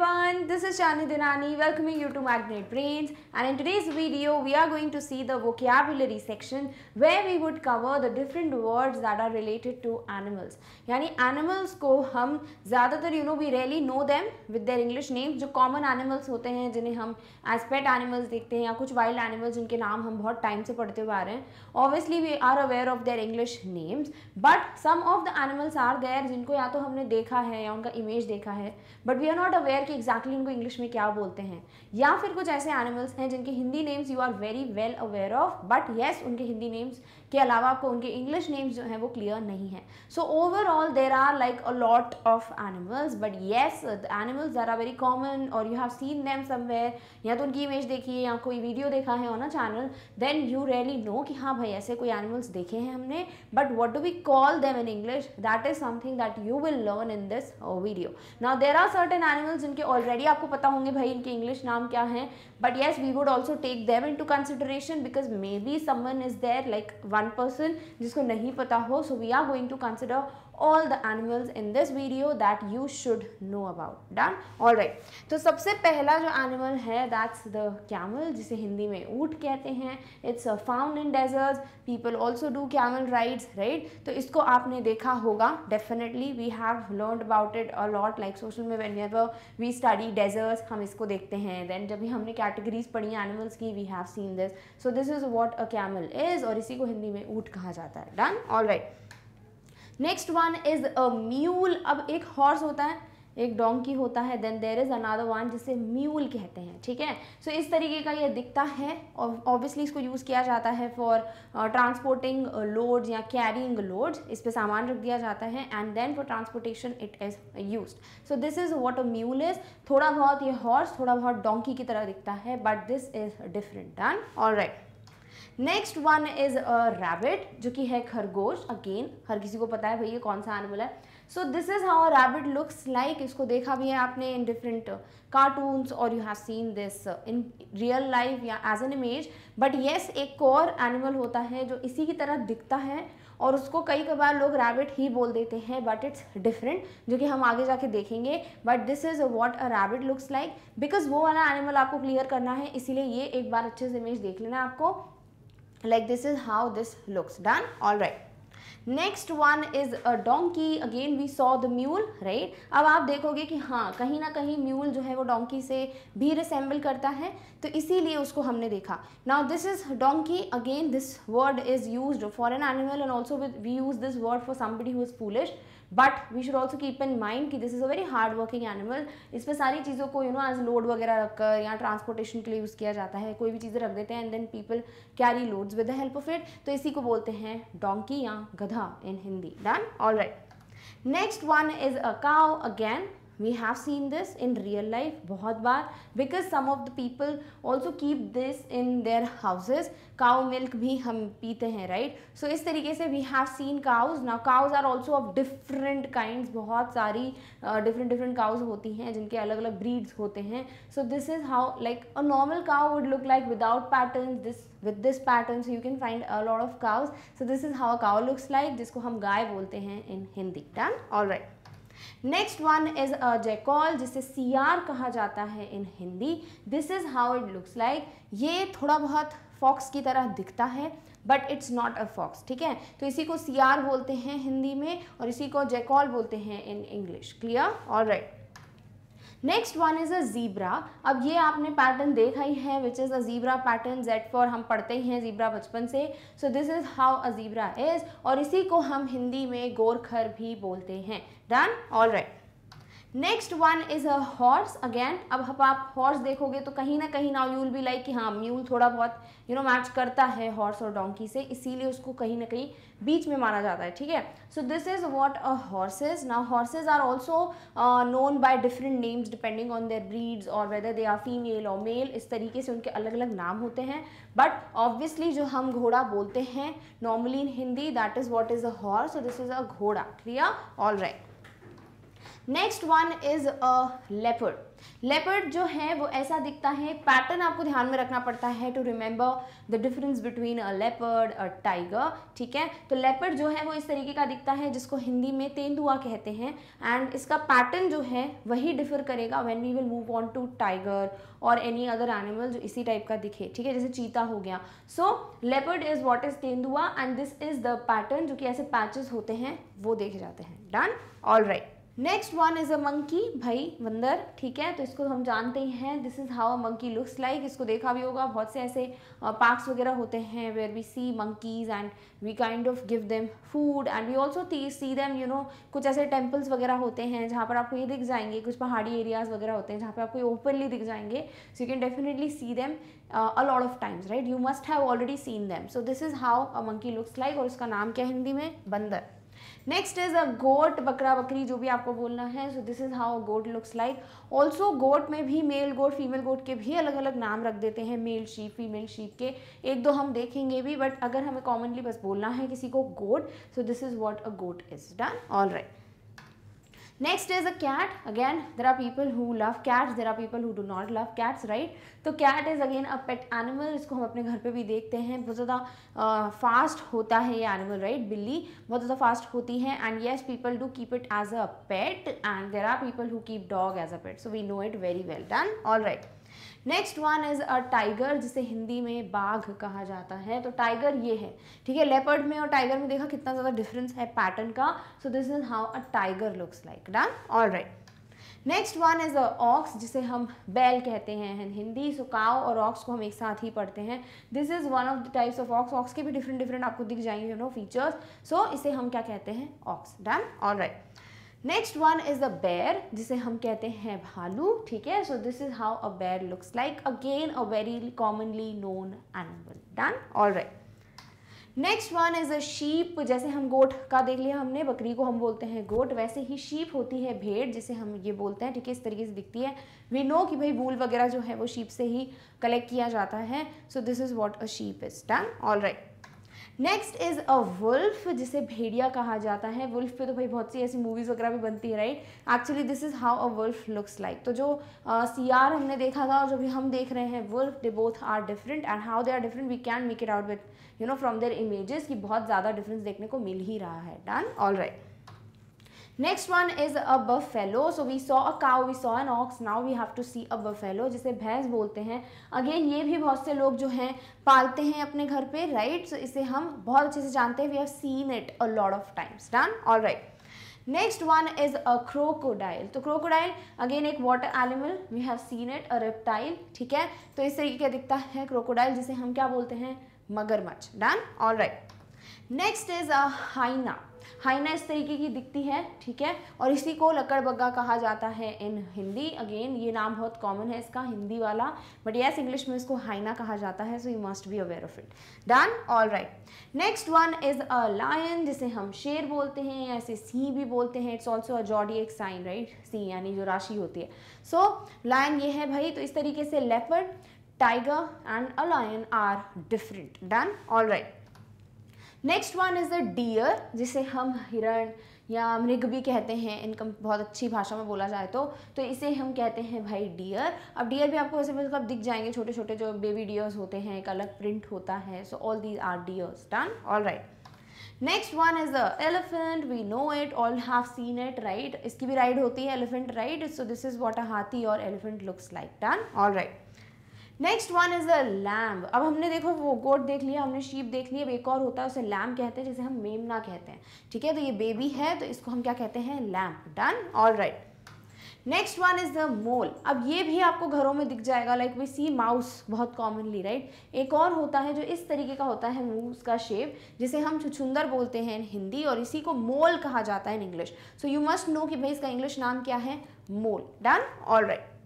everyone, this is Shani Dinani welcoming you to Magnet Brains and in today's video we are going to see the vocabulary section where we would cover the different words that are related to animals. यानी animals को हम ज़्यादातर you know we rarely know them with their English names जो common animals होते हैं जिन्हें हम as pet animals देखते हैं या कुछ wild animals जिनके नाम हम बहुत time से पढ़ते हुए आ रहे हैं Obviously we are aware of their English names but some of the animals are there जिनको या तो हमने देखा है या उनका image देखा है but we are not aware कि एग्जैक्टली उनको इंग्लिश में क्या बोलते हैं या फिर कुछ ऐसे एनिमल्स हैं जिनके Hindi names you are very well aware of but yes उनके हिंदी नेम्स के अलावा आपको उनके इंग्लिश नेम्स जो हैं वो क्लियर नहीं है so overall there are like a lot of animals but yes animals are are very common और you have seen them somewhere या तो उनकी इमेज देखी है या कोई वीडियो देखा है on a channel then you really know कि हाँ भाई ऐसे कोई एनिमल्स देखे हैं हमने but what do we call them in English that is something that you will learn in this video now there are certain animals जिनके already आपको पता होंगे भाई इनके इंग्लिश नाम क्या है but yes we would also take them into consideration because may be someone is there like one person जिसको नहीं पता हो so we are going to consider all the animals in this video that you should know about done all right तो सबसे पहला जो animal है that's the camel जिसे हिंदी में ऊँट कहते हैं it's found in deserts people also do camel rides right तो इसको आपने देखा होगा definitely we have learned about it a lot like social में whenever we study deserts हम इसको देखते हैं then जब भी हमने categories पढ़ी animals की we have seen this so this is what a camel is और इसी को हिंदी में ऊँट कहा जाता है done all right next one is a mule अब एक हॉर्स होता है एक डोंकी होता है then there is another one जिसे म्यूल कहते हैं ठीक है सो so, इस तरीके का ये दिखता है ऑब्वियसली इसको यूज़ किया जाता है फॉर ट्रांसपोर्टिंग लोड या कैरिंग लोड इस पे सामान रख दिया जाता है and then for transportation it is use so this is what a mule is थोड़ा बहुत ये हॉर्स थोड़ा बहुत डोंकी की तरह दिखता है but this is different done all right next one is a rabbit जो कि है खरगोश अगेन हर किसी को पता है भैया कौन सा एनिमल है so this is how rabbit looks like इसको देखा भी है आपने इन डिफरेंट कार्टून्स और you have seen this in real life या as an image but yes एक और एनिमल होता है जो इसी की तरह दिखता है और उसको कई कबार लोग रैबिट ही बोल देते हैं बट इट्स डिफरेंट जो कि हम आगे जाके देखेंगे but this is what a rabbit looks like because वो वाला एनिमल आपको क्लियर करना है इसीलिए ये एक बार अच्छे से इमेज देख लेना आपको like this is how this looks done all right next one is a donkey again we saw the mule right अब आप देखोगे कि हाँ कहीं ना कहीं म्यूल जो है वो डोंकी से भी रिसेंबल करता है तो इसीलिए उसको हमने देखा now this is donkey again this word is use for an animal and also we use this word for somebody who is foolish but we should also keep in mind कि this is a very hard working animal इस पर सारी चीज़ों को you know as load वगैरह रखकर या transportation के लिए यूज़ किया जाता है कोई भी चीज़ें रख देते हैं and then people carry loads with the help of it तो इसी को बोलते हैं डोंकी या गधा in Hindi done all right next one is a cow again we have seen this in real life बहुत बार because some of the people also keep this in their houses cow milk भी हम पीते हैं right right? सो so, इस तरीके से we have seen cows ना cows are also of different kind बहुत सारी डिफरेंट डिफरेंट काउज होती हैं जिनके अलग अलग ब्रीड्स होते हैं so this is how like a normal cow would look like without pattern this with this pattern you can find a lot of cows so this is how cow looks like जिसको हम गाय बोलते हैं in Hindi done all right next one is a jackal जिसे सीआर कहा जाता है in Hindi this is how it looks like ये थोड़ा बहुत फॉक्स की तरह दिखता है but it's not a fox ठीक है तो इसी को सीआर बोलते हैं हिंदी में और इसी को जैकॉल बोलते हैं in English clear all right next one is a zebra अब ये आपने पैटर्न देखा ही है which is a zebra pattern Z for हम पढ़ते ही हैं ज़ीब्रा बचपन से so this is how a zebra is और इसी को हम हिंदी में गोरखर भी बोलते हैं done all right next one is a horse again अब हम आप हॉर्स देखोगे तो कहीं ना कहीं ना यूल बी लाइक कि हाँ म्यूल थोड़ा बहुत यू नो मैच करता है हॉर्स और डोंकी से इसीलिए उसको कहीं ना कहीं बीच में माना जाता है ठीक है so this is what a horses ना horses are also known by different names depending on their breeds और वेदर दे आर फीमेल और मेल इस तरीके से उनके अलग अलग नाम होते हैं बट ऑब्वियसली जो हम घोड़ा बोलते हैं normally in Hindi that is what is a horse this is a घोड़ा clear all right next one is a leopard leopard जो है वो ऐसा दिखता है पैटर्न आपको ध्यान में रखना पड़ता है to remember the difference between a leopard a tiger ठीक है तो लेपर्ड जो है वो इस तरीके का दिखता है जिसको हिंदी में तेंदुआ कहते हैं एंड इसका पैटर्न जो है वही डिफर करेगा when we will move on to tiger और एनी अदर एनिमल जो इसी टाइप का दिखे ठीक है जैसे चीता हो गया so leopard is what is तेंदुआ and this is the pattern जो कि ऐसे पैचेस होते हैं वो देखे जाते हैं done all right next one is a monkey भाई बंदर ठीक है तो इसको तो हम जानते ही हैं this is how a monkey looks like इसको देखा भी होगा बहुत से ऐसे पार्क्स वगैरह होते हैं where we see monkeys and we kind of give them food and we also see them you know कुछ ऐसे टेम्पल्स वगैरह होते हैं जहाँ पर आपको ये दिख जाएंगे कुछ पहाड़ी एरियाज़ वगैरह होते हैं जहाँ पर आपको ये ओपनली दिख जाएंगे so you can definitely see them a lot of times right you must have already seen them so this is how a monkey looks like और इसका नाम क्या है हिंदी में बंदर नेक्स्ट इज अ गोट बकरा बकरी जो भी आपको बोलना है so this is how goat looks like also goat में भी मेल गोट फीमेल गोट के भी अलग अलग नाम रख देते हैं मेल शीप फीमेल शीप के एक दो हम देखेंगे भी बट अगर हमें कॉमनली बस बोलना है किसी को goat so this is what a goat is done all right next is a cat again there are people who love cats there are people who do not love cats right तो cat is again a pet animal इसको हम अपने घर पे भी देखते हैं बहुत ज़्यादा फास्ट होता है ये एनिमल राइट बिल्ली बहुत ज़्यादा फास्ट होती है and yes people do keep it as a pet and there are people who keep dog as a pet so we know it very well done all right next one is a tiger जिसे हिंदी में बाघ कहा जाता है तो tiger ये है ठीक है लेपर्ड में और टाइगर में देखा कितना ज़्यादा डिफरेंस है पैटर्न का so this is how a tiger looks like done all right next one is ox जिसे हम बैल कहते हैं हिंदी सो और ऑक्स को हम एक साथ ही पढ़ते हैं this is one of the types of ox ox के भी डिफरेंट डिफरेंट आपको दिख जाएंगे यू नो फीचर्स सो इसे हम क्या कहते हैं ox done all right next one is a bear जिसे हम कहते हैं भालू ठीक है so this is how a bear looks like again a very commonly known animal done all right next one is a sheep जैसे हम गोट का देख लिया हमने बकरी को हम बोलते हैं गोट वैसे ही शीप होती है भेड़ जिसे हम ये बोलते हैं ठीक है इस तरीके से दिखती है वी नो कि भाई वूल वगैरह जो है वो शीप से ही कलेक्ट किया जाता है so this is what a sheep is done all right next is a wolf जिसे भेड़िया कहा जाता है वुल्फ पे तो भाई बहुत सी ऐसी मूवीज़ वगैरह भी बनती है right actually this is how a wolf looks like तो जो सीआर uh, हमने देखा था और जो भी हम देख रहे हैं wolf they both are different and how they are different we can make it out with you know from their images कि बहुत ज़्यादा डिफरेंस देखने को मिल ही रहा है done all right next one is a buffalo so we saw a cow we saw an ox now we have to see a buffalo जिसे भैंस बोलते हैं अगेन ये भी बहुत से लोग जो हैं पालते हैं अपने घर पे राइट right? सो so, इसे हम बहुत अच्छे से जानते हैं we have seen it a lot of times done all right next one is a crocodile तो क्रोकोडाइल अगेन एक water animal we have seen it a reptile ठीक है तो इस तरीके का दिखता है क्रोकोडाइल जिसे हम क्या बोलते हैं मगरमच्छ done all right next is a hyena hyena इस तरीके की दिखती है ठीक है और इसी को लकड़बग्गा कहा जाता है इन हिंदी अगेन ये नाम बहुत कॉमन है इसका हिंदी वाला बट यस इंग्लिश में इसको हाइना कहा जाता है so you must be aware of it done all right next one is a lion जिसे हम शेर बोलते हैं या इसे सी भी बोलते हैं इट्स ऑल्सो अ एक साइन राइट सी यानी जो राशि होती है सो so, लायन ये है भाई तो इस तरीके से leopard tiger and a lion are different done all right next one is the deer जिसे हम हिरण या मृग भी कहते हैं इनकम बहुत अच्छी भाषा में बोला जाए तो तो इसे हम कहते हैं भाई डियर अब डियर भी आपको वैसे मतलब दिख जाएंगे छोटे छोटे जो बेबी डियर्स होते हैं एक अलग प्रिंट होता है so all these are deers done all right next one is the elephant we know it all have seen it right इसकी भी राइड होती है elephant ride so this is what a हाथी और elephant looks like done all right next one is a lamb अब हमने देखो वो गोट देख लिया हमने शीप देख लिया अब एक और होता है उसे लैम्ब कहते हैं जिसे हम मेमना कहते हैं ठीक है तो ये बेबी है तो इसको हम क्या कहते हैं lamb done all right next one is the mole अब ये भी आपको घरों में दिख जाएगा लाइक वी सी माउस बहुत कॉमनली राइट एक और होता है जो इस तरीके का होता है मुंह का शेप जिसे हम छुछुंदर बोलते हैं इन हिंदी और इसी को मोल कहा जाता है in English so you must know कि भाई इसका इंग्लिश नाम क्या है mole done all right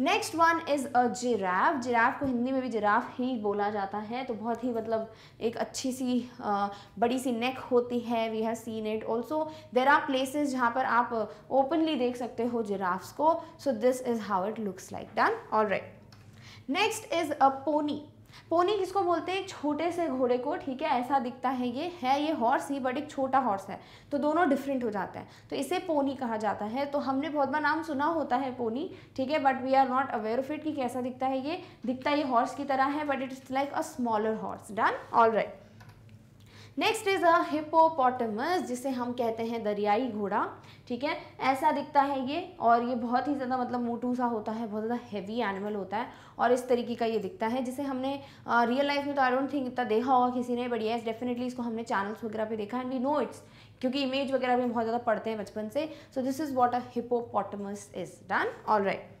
next one is a giraffe giraffe को हिंदी में भी जिराफ ही बोला जाता है तो बहुत ही मतलब एक अच्छी सी बड़ी सी नेक होती है we have seen it also there are places जहाँ पर आप ओपनली देख सकते हो जिराफ्स को so this is how it looks like done all right next is a pony pony किसको बोलते हैं छोटे से घोड़े को ठीक है ऐसा दिखता है ये है ये हॉर्स ही बट एक छोटा हॉर्स है तो दोनों डिफरेंट हो जाते हैं तो इसे पोनी कहा जाता है तो हमने बहुत बार नाम सुना होता है पोनी ठीक है but we are not aware of it कि कैसा दिखता है ये दिखता ये हॉर्स की तरह है but it is like a smaller horse done all right next is a hippopotamus जिसे हम कहते हैं दरियाई घोड़ा ठीक है ऐसा दिखता है ये और ये बहुत ही ज़्यादा मतलब मोटू सा होता है बहुत ज़्यादा हैवी एनिमल होता है और इस तरीके का ये दिखता है जिसे हमने रियल लाइफ में तो आई डोंट थिंक इतना देखा होगा किसी ने बट येस डेफिनेटली इसको हमने चैनल्स वगैरह पे देखा एंड वी नो इट्स क्योंकि इमेज वगैरह भी बहुत ज़्यादा पढ़ते हैं बचपन से so this is what a hippopotamus is done all right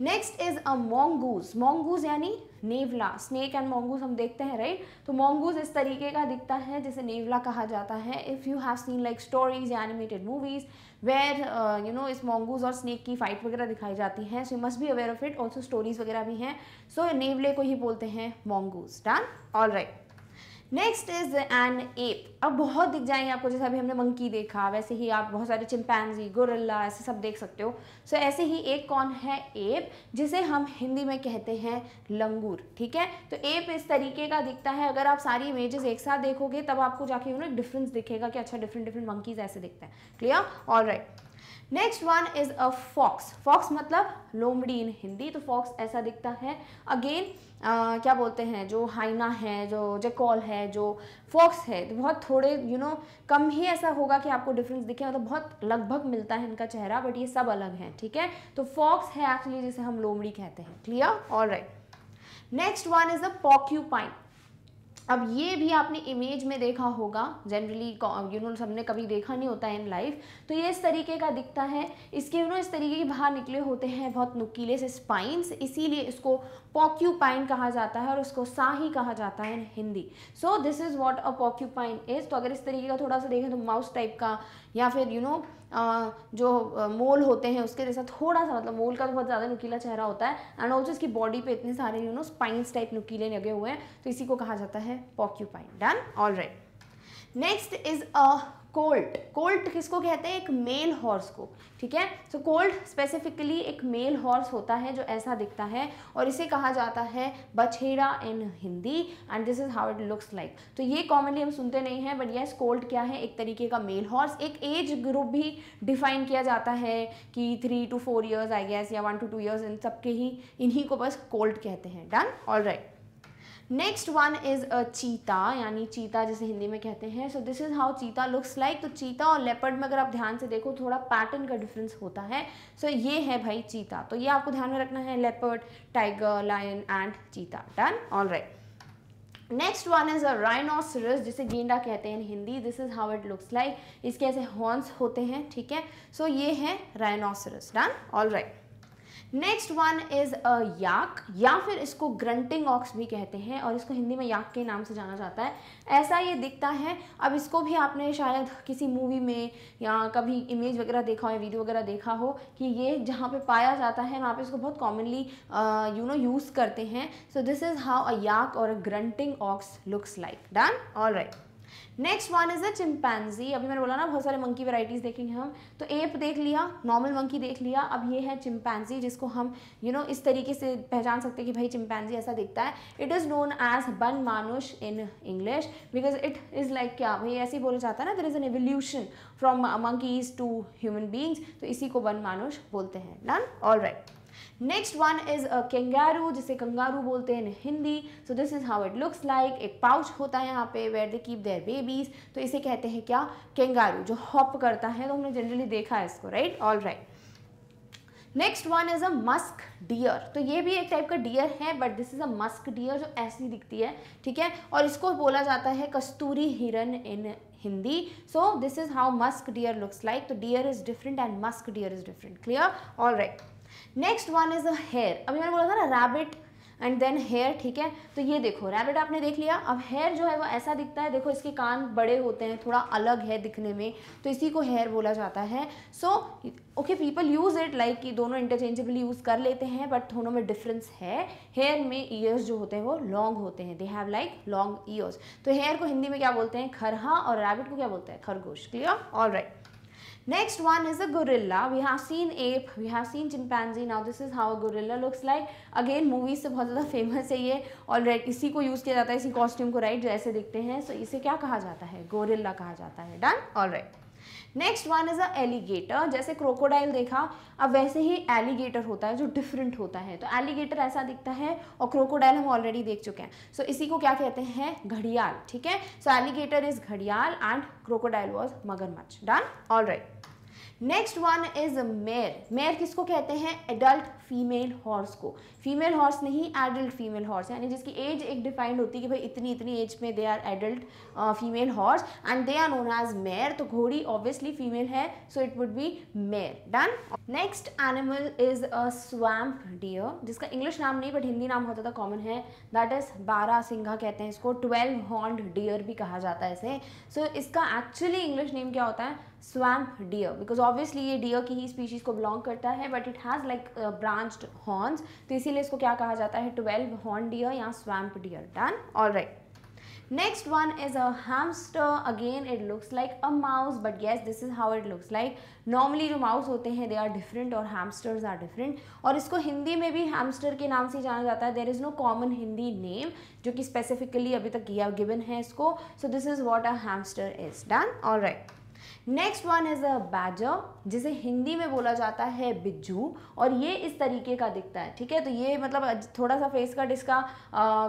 next is a mongoose mongoose यानी नेवला स्नेक एंड मोंगूज हम देखते हैं राइट तो मोंगूज इस तरीके का दिखता है जिसे नेवला कहा जाता है if you have seen like stories या animated movies where you know इस मोंगूज और स्नेक की फाइट वगैरह दिखाई जाती है so you must be aware of it also stories वगैरह भी हैं सो so, नेवले को ही बोलते हैं mongoose done all right next is an ape अब बहुत दिख जाएंगे आपको जैसे अभी हमने मंकी देखा वैसे ही आप बहुत सारे चिंपैनजी गोरल्ला ऐसे सब देख सकते हो सो so, ऐसे ही एक कौन है एप जिसे हम हिंदी में कहते हैं लंगूर ठीक है तो एप इस तरीके का दिखता है अगर आप सारी इमेजेस एक साथ देखोगे तब आपको जाके यू नो डिफरेंस दिखेगा कि अच्छा डिफरेंट डिफरेंट मंकीज ऐसे दिखते हैं clear all right next one is a fox fox मतलब लोमड़ी इन हिंदी तो फॉक्स ऐसा दिखता है अगेन uh, क्या बोलते हैं जो हाइना है जो जेकॉल है जो फॉक्स है तो बहुत थोड़े यू you नो know, कम ही ऐसा होगा कि आपको डिफरेंस दिखे मतलब बहुत लगभग मिलता है इनका चेहरा बट ये सब अलग है ठीक है तो फॉक्स है एक्चुअली जिसे हम लोमड़ी कहते हैं clear all right next one is a porcupine अब ये भी आपने इमेज में देखा होगा जनरली यू नो सबने कभी देखा नहीं होता है इन लाइफ तो ये इस तरीके का दिखता है इसके यू नो इस तरीके के बाहर निकले होते हैं बहुत नुकीले से स्पाइंस इसीलिए इसको पॉक्यूपाइन कहा जाता है और उसको साही कहा जाता है Hindi so this is what a porcupine is तो अगर इस तरीके का थोड़ा सा देखें तो माउस टाइप का या फिर यू you नो know, जो मोल होते हैं उसके जैसा थोड़ा सा मतलब मोल का तो बहुत ज़्यादा नुकीला चेहरा होता है एंड ऑल्सो इसकी बॉडी पे इतने सारे यू नो स्पाइंस टाइप नुकीले लगे हुए हैं तो इसी को कहा जाता है porcupine done all right next is a colt colt किसको कहते हैं एक मेल हॉर्स को ठीक है सो कोल्ट स्पेसिफिकली एक मेल हॉर्स होता है जो ऐसा दिखता है और इसे कहा जाता है बछेड़ा in Hindi and this is how it looks like तो ये कॉमनली हम सुनते नहीं हैं बट यस कोल्ट क्या है एक तरीके का मेल हॉर्स एक एज ग्रुप भी डिफाइन किया जाता है कि three two four years I guess या वन टू टू ईयर्स इन सबके ही इन्हीं को बस कोल्ट कहते हैं done all right next one is a cheetah यानी चीता जिसे हिंदी में कहते हैं so this is how cheetah looks like तो चीता और लेपर्ड में अगर आप ध्यान से देखो थोड़ा पैटर्न का डिफरेंस होता है सो so, ये है भाई चीता तो ये आपको ध्यान में रखना है leopard tiger lion and cheetah done all right next one is a rhinoceros जिसे गेंडा कहते हैं Hindi this is how it looks like इसके ऐसे हॉर्न्स होते हैं ठीक है सो so, ये है rhinoceros done all right next one is a yak या फिर इसको ग्रंटिंग ऑक्स भी कहते हैं और इसको हिंदी में याक के नाम से जाना जाता है ऐसा ये दिखता है अब इसको भी आपने शायद किसी मूवी में या कभी इमेज वगैरह देखा हो या वीडियो वगैरह देखा हो कि ये जहाँ पे पाया जाता है वहाँ पे इसको बहुत कॉमनली यू नो यूज़ करते हैं so this is how a yak और a grunting ox looks like done all right next one is a chimpanzee अभी मैंने बोला ना बहुत सारे मंकी वेराइटीज़ देखेंगे हम तो एप देख लिया नॉर्मल मंकी देख लिया अब ये है चिंपैंजी जिसको हम यू you नो know, इस तरीके से पहचान सकते हैं कि भाई चिंपैंजी ऐसा दिखता है इट इज़ नोन एज बन मानुष in English because it is like क्या भाई ऐसे ही बोला जाता है ना there is an evolution from monkeys to human beings तो इसी को बन मानुष बोलते हैं done all right next one is a kangaroo जिसे कंगारू बोलते हैं Hindi so this is how it looks like एक पाउच होता है यहाँ पे where they keep their babies तो इसे कहते हैं क्या कंगारू जो हॉप करता है तो हमने जनरली देखा है इसको right all right next one is a musk deer तो ये भी एक टाइप का डियर है but this is a musk deer जो ऐसी दिखती है ठीक है और इसको बोला जाता है कस्तूरी हिरन in Hindi so this is how musk deer looks like तो deer is different and musk deer is different clear all right next one is a hare अभी मैंने बोला था ना रैबिट एंड देन हेयर ठीक है तो ये देखो रैबिट आपने देख लिया अब हेयर जो है वो ऐसा दिखता है देखो इसके कान बड़े होते हैं थोड़ा अलग है दिखने में तो इसी को हेयर बोला जाता है so okay people use it like कि दोनों इंटरचेंजेबली यूज़ कर लेते हैं बट दोनों में डिफरेंस है हेयर में ईयर्स जो होते हैं वो लॉन्ग होते हैं they have like long ears तो हेयर को हिंदी में क्या बोलते हैं खरहा और रैबिट को क्या बोलते हैं खरगोश clear all right Next one is a gorilla. We have seen ape, we have seen chimpanzee. Now this is how a gorilla looks like. Again movies se bahut zyada famous hai ye already isi ko use kiya jata hai isi costume ko right? jaise dikhte hain so, ise kya kaha jata hai gorilla kaha jata hai done all right next one is a alligator जैसे crocodile देखा अब वैसे ही alligator होता है जो different होता है तो एलिगेटर ऐसा दिखता है और क्रोकोडाइल हम ऑलरेडी देख चुके हैं सो so, इसी को क्या कहते हैं घड़ियाल ठीक है सो एलिगेटर इज घड़ियाल एंड क्रोकोडाइल वॉज मगरमच्छ done all right next one is mare mare किसको कहते हैं एडल्ट फीमेल हॉर्स को फीमेल हॉर्स नहीं एडल्ट फीमेल हॉर्स यानी जिसकी एज एक डिफाइंड होती है कि भाई इतनी इतनी एज में they are adult female horse and they are known as mare तो घोड़ी ऑब्वियसली फीमेल है so it would be mare done next animal is a swamp deer जिसका इंग्लिश नाम नहीं बट हिंदी नाम बहुत ज़्यादा कॉमन है दैट इज बारा सिंघा कहते हैं इसको ट्वेल्व हॉर्न डियर भी कहा जाता है इसे सो so, इसका एक्चुअली इंग्लिश नेम क्या होता है स्वैम्प डियर बिकॉज ऑब्वियसली ये डियर की ही स्पीशीज को बिलोंग करता है but it has like branched horns तो इसीलिए इसको क्या कहा जाता है ट्वेल्व हॉर्न डियर या swamp deer done all right next one is a again it looks like a mouse but yes this is how it looks like normally जो mouse होते हैं दे आर डिफरेंट और hamsters are different और इसको हिंदी में भी hamster के नाम से जाना जाता है there is no common Hindi name जो कि स्पेसिफिकली अभी तक गिवन है इसको so this is what a hamster is done all right next one is a badger जिसे हिंदी में बोला जाता है बिज्जू और ये इस तरीके का दिखता है ठीक है तो ये मतलब थोड़ा सा फेस कट इसका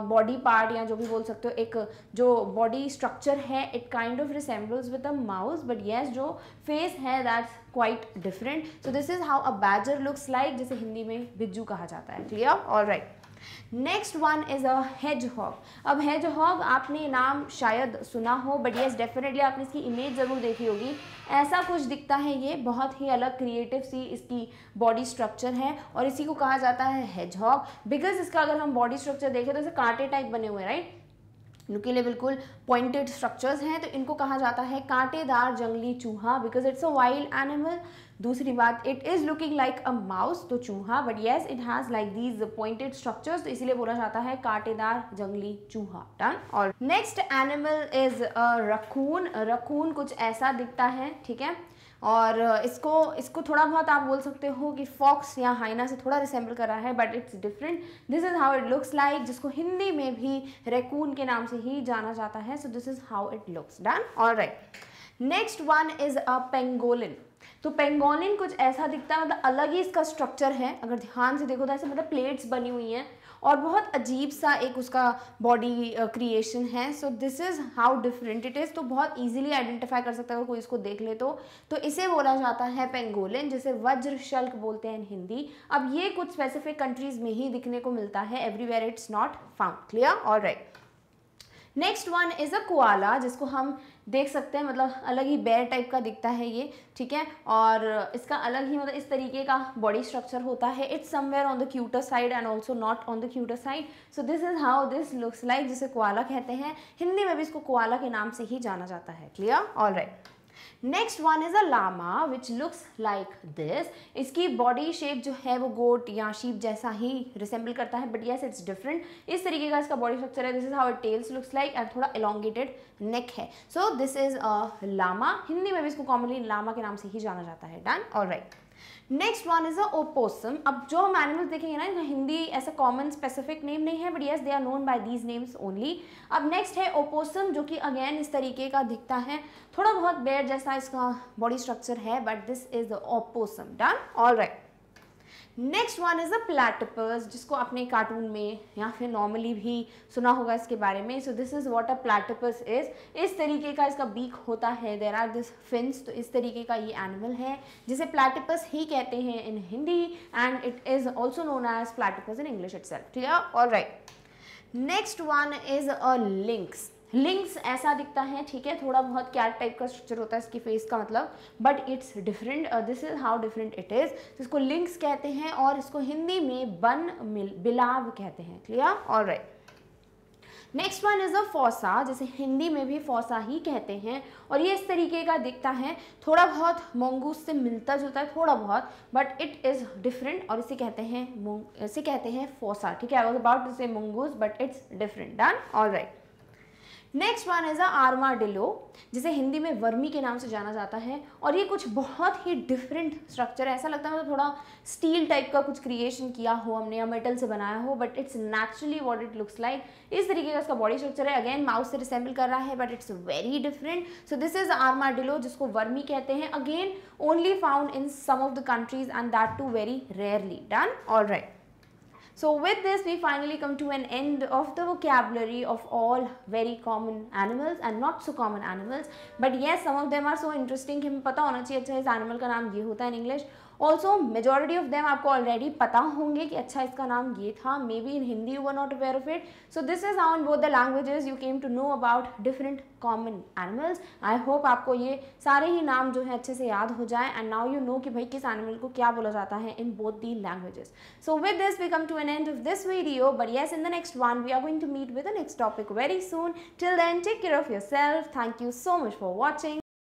बॉडी पार्ट या जो भी बोल सकते हो एक जो बॉडी स्ट्रक्चर है it kind of resembles with a mouse but yes जो फेस है that's quite different so this is how a badger looks like जिसे हिंदी में बिज्जू कहा जाता है ठीक है all right next one is a hedgehog अब हेज हॉग आपने नाम शायद सुना हो बट येस डेफिनेटली आपने इसकी इमेज ज़रूर देखी होगी ऐसा कुछ दिखता है ये बहुत ही अलग क्रिएटिव सी इसकी बॉडी स्ट्रक्चर है और इसी को कहा जाता है हेज हॉग बिकॉज इसका अगर हम बॉडी स्ट्रक्चर देखें तो इसे कांटे टाइप बने हुए राइट नुकीले बिल्कुल पॉइंटेड स्ट्रक्चर्स हैं तो इनको कहा जाता है कांटेदार जंगली चूहा because it's a wild animal दूसरी बात it is looking like a mouse तो चूहा but yes it has like these pointed structures तो इसीलिए बोला जाता है कांटेदार जंगली चूहा डन और next animal is a raccoon raccoon कुछ ऐसा दिखता है ठीक है और इसको इसको थोड़ा बहुत आप बोल सकते हो कि फॉक्स या हाइना से थोड़ा रिसेंबल कर रहा है but it's different this is how it looks like जिसको हिंदी में भी रेकून के नाम से ही जाना जाता है so this is how it looks done all right next one is a pangolin तो पेंगोलिन कुछ ऐसा दिखता है मतलब अलग ही इसका स्ट्रक्चर है अगर ध्यान से देखो तो ऐसे मतलब प्लेट्स बनी हुई हैं और बहुत अजीब सा एक उसका बॉडी क्रिएशन है so this is how different it is तो बहुत इजीली आइडेंटिफाई कर सकता है अगर कोई इसको देख ले तो तो इसे बोला जाता है पेंगोलिन जिसे वज्र शल्क बोलते हैं हिंदी अब ये कुछ स्पेसिफिक कंट्रीज़ में ही दिखने को मिलता है everywhere it's not found clear all right next one is a koala जिसको हम देख सकते हैं मतलब अलग ही बेयर टाइप का दिखता है ये ठीक है और इसका अलग ही मतलब इस तरीके का बॉडी स्ट्रक्चर होता है it's somewhere on the cuter side and also not on the cuter side so this is how this looks like जिसे कोआला कहते हैं हिंदी में भी इसको कोआला के नाम से ही जाना जाता है clear all right next one is a llama which looks like this इसकी बॉडी शेप जो है वो गोट या शीप जैसा ही रिसेंबल करता है बट यस इट्स डिफरेंट इस तरीके का इसका बॉडी स्ट्रक्चर है this is how it tails looks like and थोड़ा एलोंगेटेड नेक है so this is a llama Hindi में भी इसको कॉमनली लामा के नाम से ही जाना जाता है done all right next one is a opossum अब जो हम एनिमल्स देखेंगे ना हिंदी ऐसा कॉमन स्पेसिफिक नेम नहीं है but yes they are known by these names only अब नेक्स्ट है ओपोसम जो कि अगेन इस तरीके का दिखता है थोड़ा बहुत बेड जैसा इसका बॉडी स्ट्रक्चर है but this is the opossum done all right next one is a platypus जिसको आपने कार्टून में या फिर नॉर्मली भी सुना होगा इसके बारे में so this is what a platypus is इस तरीके का इसका बीक होता है देर आर दिस फिन तो इस तरीके का ये एनिमल है जिसे प्लेटपस ही कहते हैं in Hindi and it is also known as platypus in English इट सेल्फ ठीक है all right next one is a lynx lynx ऐसा दिखता है ठीक है थोड़ा बहुत क्या टाइप का स्ट्रक्चर होता है इसकी फेस का मतलब but it's different this is how different it is इसको लिंक्स कहते हैं और इसको हिंदी में बन मिल बिलाव कहते हैं clear all right next one is a fossa जैसे हिंदी में भी फौसा ही कहते हैं और ये इस तरीके का दिखता है थोड़ा बहुत मोंगूस से मिलता जुलता है थोड़ा बहुत बट इट इज़ डिफरेंट और इसे कहते हैं इसे कहते हैं फौसा ठीक है about to say mongoose but it's different done all right next one is a armadillo जिसे हिंदी में वर्मी के नाम से जाना जाता है और ये कुछ बहुत ही डिफरेंट स्ट्रक्चर है ऐसा लगता है मतलब थोड़ा स्टील टाइप का कुछ क्रिएशन किया हो हमने या मेटल से बनाया हो but it's naturally what it looks like इस तरीके का इसका बॉडी स्ट्रक्चर है अगेन माउस से रिसेंबल कर रहा है but it's very different so this is armadillo जिसको वर्मी कहते हैं again only found in some of the countries and that too very rarely done all right So with this we finally come to an end of the vocabulary of all very common animals and not so common animals but yes some of them are so interesting कि हमें पता होना चाहिए animal का नाम ये in English also majority of them आपको already पता होंगे कि अच्छा इसका नाम ये था maybe in Hindi you were not aware of it so this is on both the languages you came to know about different common animals I hope आपको ये सारे ही नाम जो है अच्छे से याद हो जाए एंड नाउ यू नो कि भाई किस एनिमल को क्या बोला जाता है in both the languages so with this we come to an end of this video but yes in the next one we are going to meet with the next topic very soon till then take care of yourself thank you so much for watching